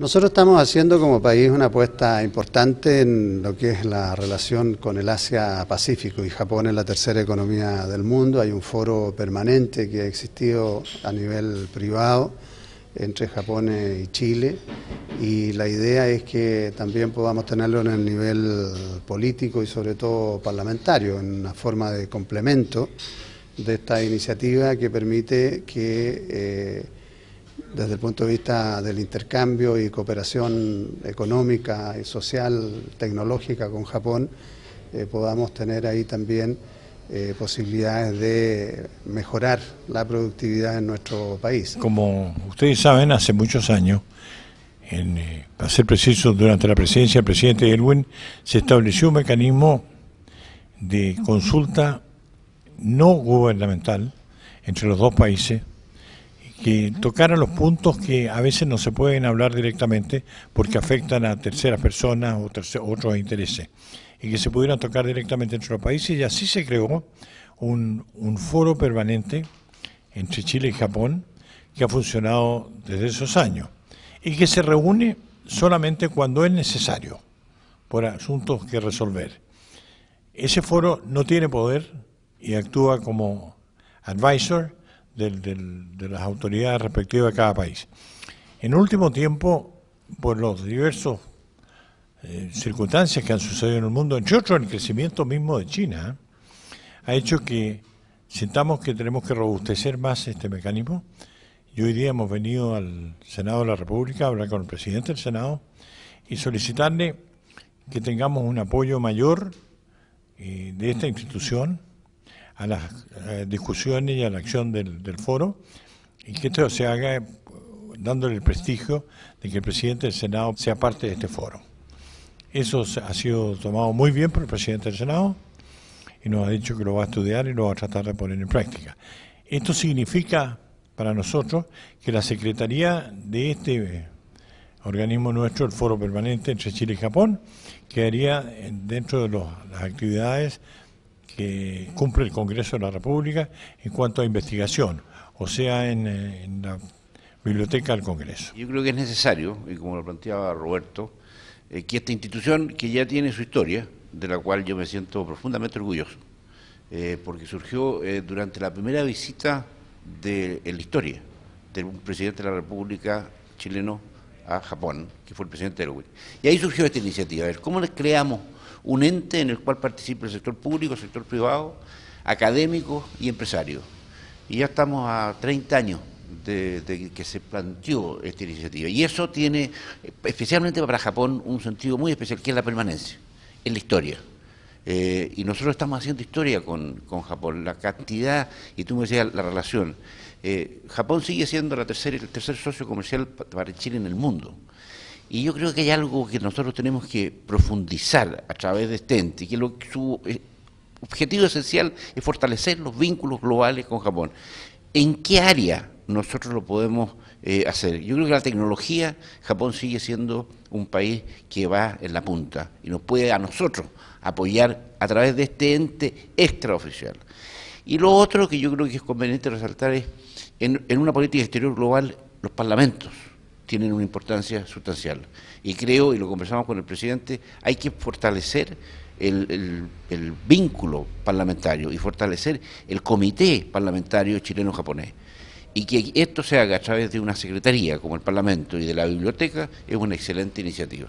Nosotros estamos haciendo como país una apuesta importante en lo que es la relación con el Asia-Pacífico y Japón es la tercera economía del mundo. Hay un foro permanente que ha existido a nivel privado entre Japón y Chile y la idea es que también podamos tenerlo en el nivel político y sobre todo parlamentario, en una forma de complemento de esta iniciativa que permite que... Eh, desde el punto de vista del intercambio y cooperación económica y social, tecnológica con Japón, eh, podamos tener ahí también eh, posibilidades de mejorar la productividad en nuestro país. Como ustedes saben, hace muchos años, en, eh, para ser preciso, durante la presidencia del presidente Elwin, se estableció un mecanismo de consulta no gubernamental entre los dos países que tocaran los puntos que a veces no se pueden hablar directamente porque afectan a terceras personas o otros intereses, y que se pudieran tocar directamente entre los países, y así se creó un foro permanente entre Chile y Japón que ha funcionado desde esos años, y que se reúne solamente cuando es necesario, por asuntos que resolver. Ese foro no tiene poder y actúa como advisor, de las autoridades respectivas de cada país. En último tiempo, por los diversos eh, circunstancias que han sucedido en el mundo, entre otros el crecimiento mismo de China, ha hecho que sintamos que tenemos que robustecer más este mecanismo. Y hoy día hemos venido al Senado de la República a hablar con el presidente del Senado y solicitarle que tengamos un apoyo mayor eh, de esta institución a las eh, discusiones y a la acción del, foro y que esto se haga eh, dándole el prestigio de que el presidente del Senado sea parte de este foro. Eso ha sido tomado muy bien por el presidente del Senado y nos ha dicho que lo va a estudiar y lo va a tratar de poner en práctica. Esto significa para nosotros que la Secretaría de este eh, organismo nuestro, el Foro Permanente entre Chile y Japón, quedaría dentro de las actividades que cumple el Congreso de la República en cuanto a investigación, o sea, eh, en, la Biblioteca del Congreso. Yo creo que es necesario, y como lo planteaba Roberto, eh, que esta institución que ya tiene su historia, de la cual yo me siento profundamente orgulloso, eh, porque surgió durante la primera visita de en la historia de un presidente de la República chileno a Japón, que fue el presidente UIC. Y ahí surgió esta iniciativa, a ver, ¿cómo creamos un ente en el cual participe el sector público, el sector privado, académico y empresario. Y ya estamos a 30 años de, de, que se planteó esta iniciativa. Y eso tiene, especialmente para Japón, un sentido muy especial, que es la permanencia, en la historia. Eh, y nosotros estamos haciendo historia con, Japón. La cantidad, y tú me decías la relación. Eh, Japón sigue siendo el tercer socio comercial para Chile en el mundo. Y yo creo que hay algo que nosotros tenemos que profundizar a través de este ente, que su eh, objetivo esencial es fortalecer los vínculos globales con Japón. ¿En qué área nosotros lo podemos eh, hacer. Yo creo que la tecnología, Japón sigue siendo un país que va en la punta y nos puede a nosotros apoyar a través de este ente extraoficial. Y lo otro que yo creo que es conveniente resaltar es, en, una política exterior global, los parlamentos tienen una importancia sustancial. Y creo, y lo conversamos con el presidente, hay que fortalecer el vínculo parlamentario y fortalecer el comité parlamentario chileno-japonés y que esto se haga a través de una secretaría como el Parlamento y de la biblioteca es una excelente iniciativa.